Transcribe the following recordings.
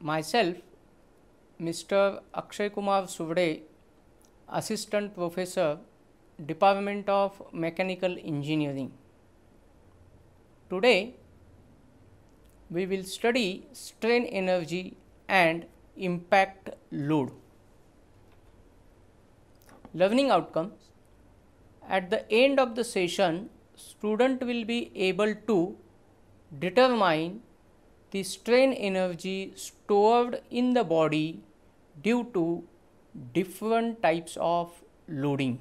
myself, Mr. Akshay Kumar Suvade, Assistant Professor, Department of Mechanical Engineering. Today, we will study strain energy and impact load. Learning outcomes At the end of the session, student will be able to determine the strain energy stored in the body due to different types of loading.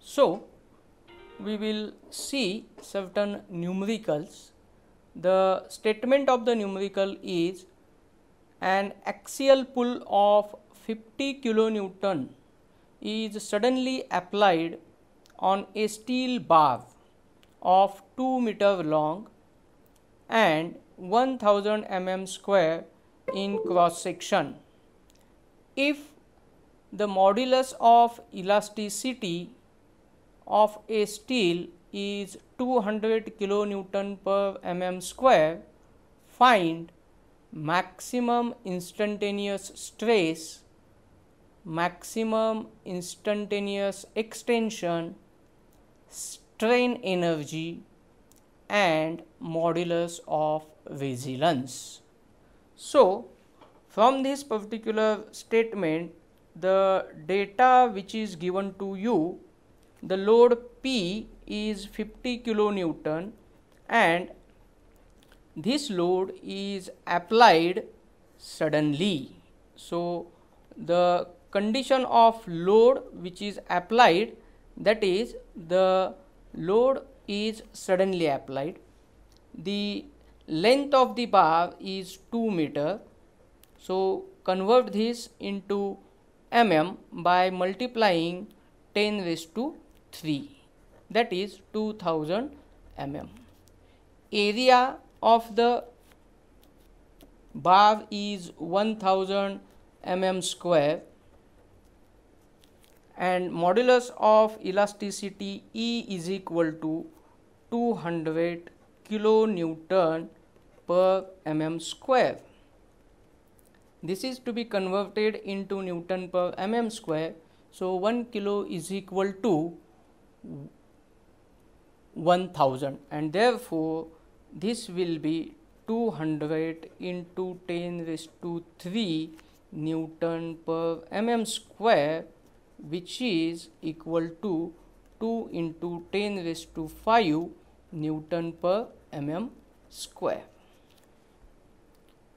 So, we will see certain numericals. The statement of the numerical is an axial pull of 50 kilonewton is suddenly applied on a steel bar of 2 meter long and 1000 mm square in cross section. If the modulus of elasticity of a steel is 200 kilonewton per mm square, find maximum instantaneous stress, maximum instantaneous extension, strain energy and modulus of vigilance. So, from this particular statement, the data which is given to you, the load P is 50 kilonewton and this load is applied suddenly. So, the condition of load which is applied that is the load is suddenly applied. The length of the bar is 2 meter. So convert this into mm by multiplying 10 raised to 3 that is 2000 mm. Area of the bar is 1000 mm square and modulus of elasticity E is equal to 200 kilonewton per mm square. This is to be converted into Newton per mm square. So, 1 kilo is equal to 1000 and therefore, this will be 200 into 10 raised to 3 Newton per mm square which is equal to 2 into 10 raised to 5 Newton per mm square.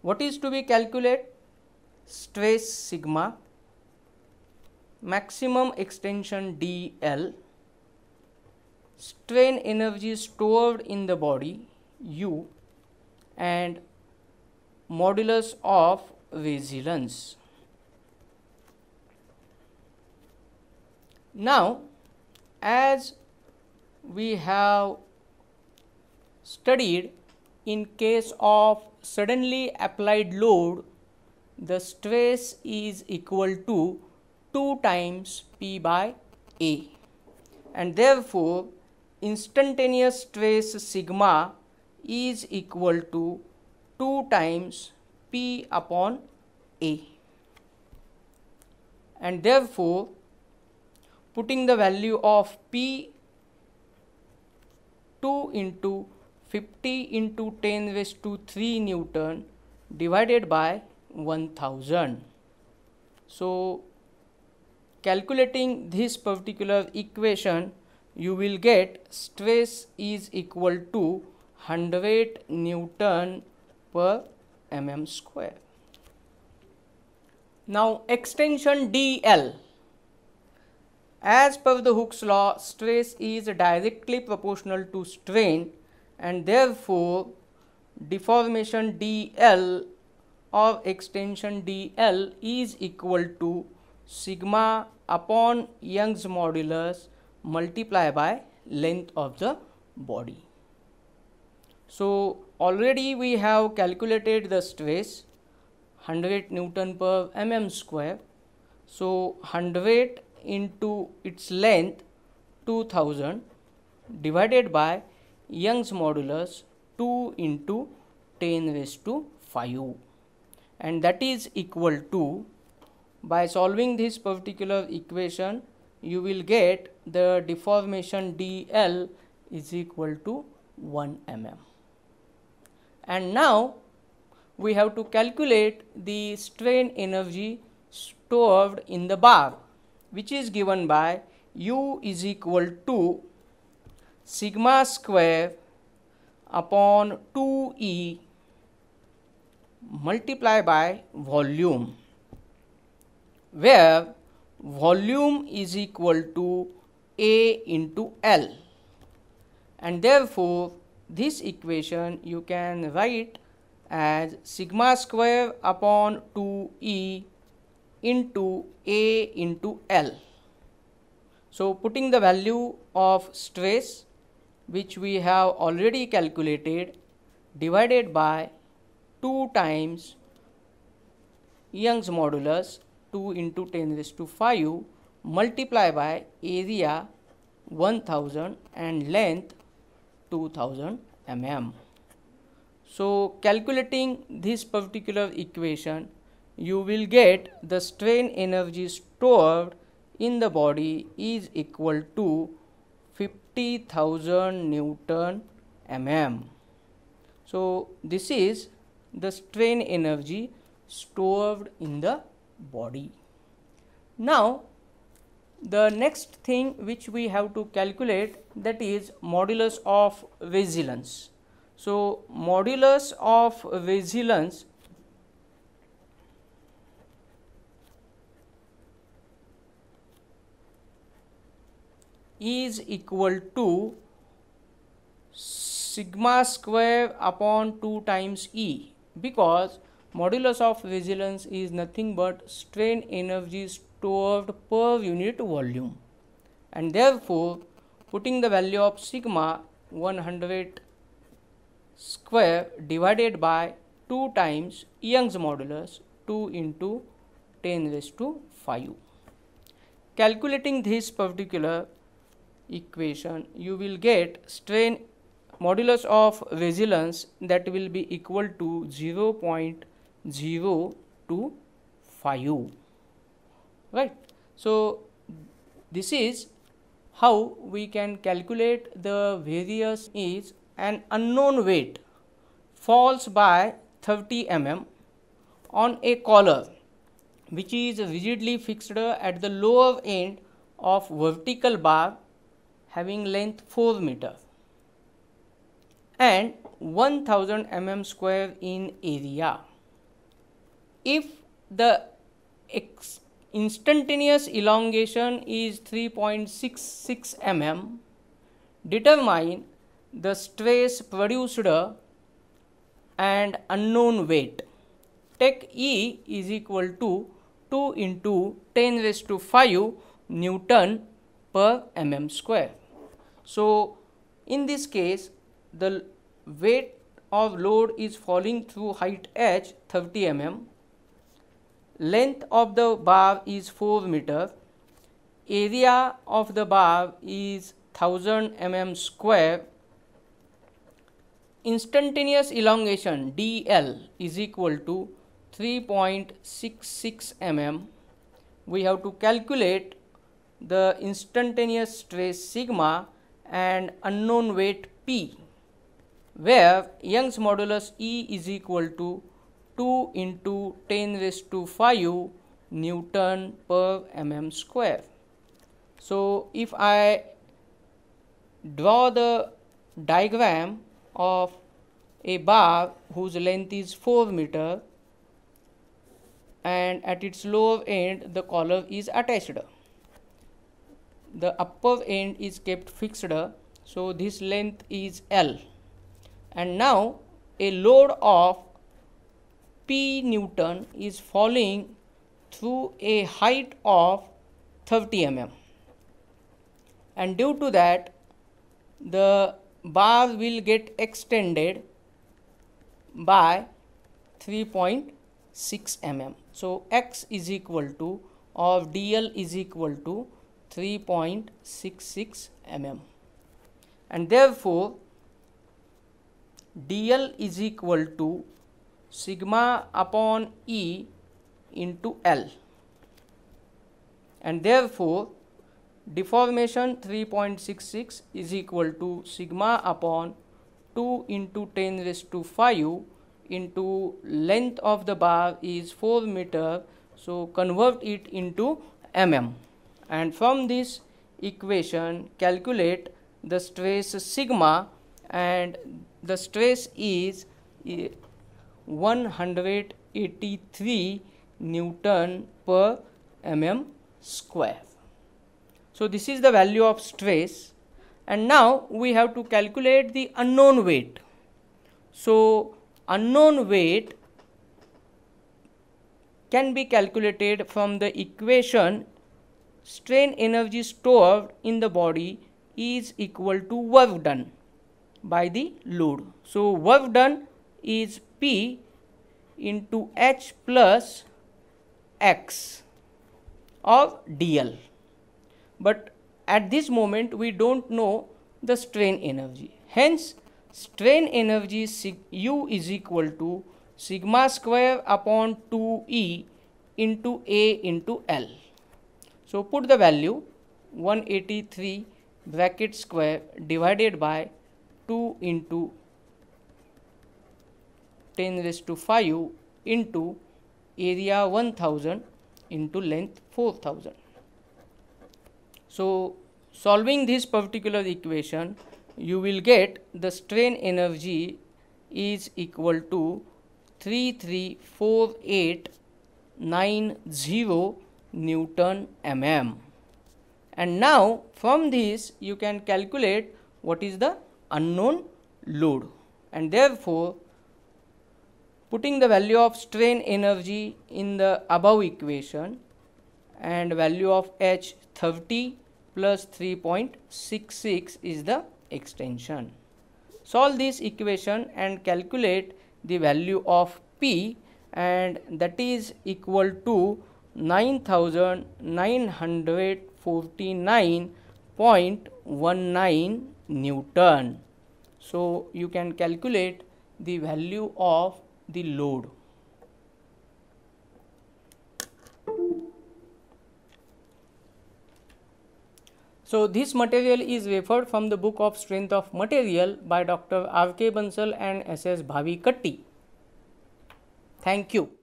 What is to be calculated? Stress sigma, maximum extension dl, strain energy stored in the body u and modulus of resilience. Now, as we have studied in case of suddenly applied load, the stress is equal to 2 times P by A and therefore instantaneous stress sigma is equal to 2 times P upon A and therefore putting the value of P 2 into 50 into 10 raised to 3 Newton divided by 1000. So, calculating this particular equation, you will get stress is equal to 100 Newton per mm square. Now, extension DL as per the Hooke's law, stress is directly proportional to strain and therefore deformation dl or extension dl is equal to sigma upon Young's modulus multiplied by length of the body. So already we have calculated the stress 100 Newton per mm square. So 100 into its length 2000 divided by Young's modulus 2 into 10 raised to 5 and that is equal to by solving this particular equation you will get the deformation dl is equal to 1 mm and now we have to calculate the strain energy stored in the bar which is given by u is equal to sigma square upon 2e multiplied by volume where volume is equal to a into L and therefore this equation you can write as sigma square upon 2e into A into L. So putting the value of stress which we have already calculated divided by 2 times Young's modulus 2 into 10 raised to 5 multiply by area 1000 and length 2000 mm. So calculating this particular equation you will get the strain energy stored in the body is equal to 50,000 Newton mm. So, this is the strain energy stored in the body. Now, the next thing which we have to calculate that is modulus of resilience. So, modulus of resilience. is equal to sigma square upon 2 times E because modulus of resilience is nothing but strain energy stored per unit volume and therefore putting the value of sigma 100 square divided by 2 times Young's modulus 2 into 10 raised to 5. Calculating this particular equation you will get strain modulus of resilience that will be equal to 0.025 right so this is how we can calculate the various is an unknown weight falls by 30 mm on a collar which is rigidly fixed at the lower end of vertical bar having length 4 meter and 1000 mm square in area. If the instantaneous elongation is 3.66 mm, determine the stress produced and unknown weight. Take E is equal to 2 into 10 raised to 5 Newton per mm square. So, in this case the weight of load is falling through height h 30 mm, length of the bar is 4 meter, area of the bar is 1000 mm square, instantaneous elongation DL is equal to 3.66 mm. We have to calculate the instantaneous stress sigma and unknown weight P where Young's modulus E is equal to 2 into 10 raised to 5 Newton per mm square. So, if I draw the diagram of a bar whose length is 4 meter and at its lower end the collar is attached the upper end is kept fixed so this length is L and now a load of P Newton is falling through a height of 30 mm and due to that the bar will get extended by 3.6 mm so x is equal to or dl is equal to 3.66 mm and therefore dl is equal to sigma upon e into l and therefore deformation 3.66 is equal to sigma upon 2 into 10 raised to 5 into length of the bar is 4 meter so convert it into mm and from this equation calculate the stress sigma and the stress is eh, 183 newton per mm square. So this is the value of stress and now we have to calculate the unknown weight. So unknown weight can be calculated from the equation strain energy stored in the body is equal to work done by the load. So work done is P into H plus X of DL. But at this moment we don't know the strain energy. Hence strain energy U is equal to sigma square upon 2E into A into L. So put the value 183 bracket square divided by 2 into 10 raised to 5 into area 1000 into length 4000. So solving this particular equation you will get the strain energy is equal to 334890 Newton mm and now from this you can calculate what is the unknown load and therefore putting the value of strain energy in the above equation and value of h 30 plus 3.66 is the extension. Solve this equation and calculate the value of P and that is equal to 9949.19 Newton. So, you can calculate the value of the load. So, this material is referred from the book of strength of material by Dr. R. K. Bansal and S. S. Bhavikatti. Thank you.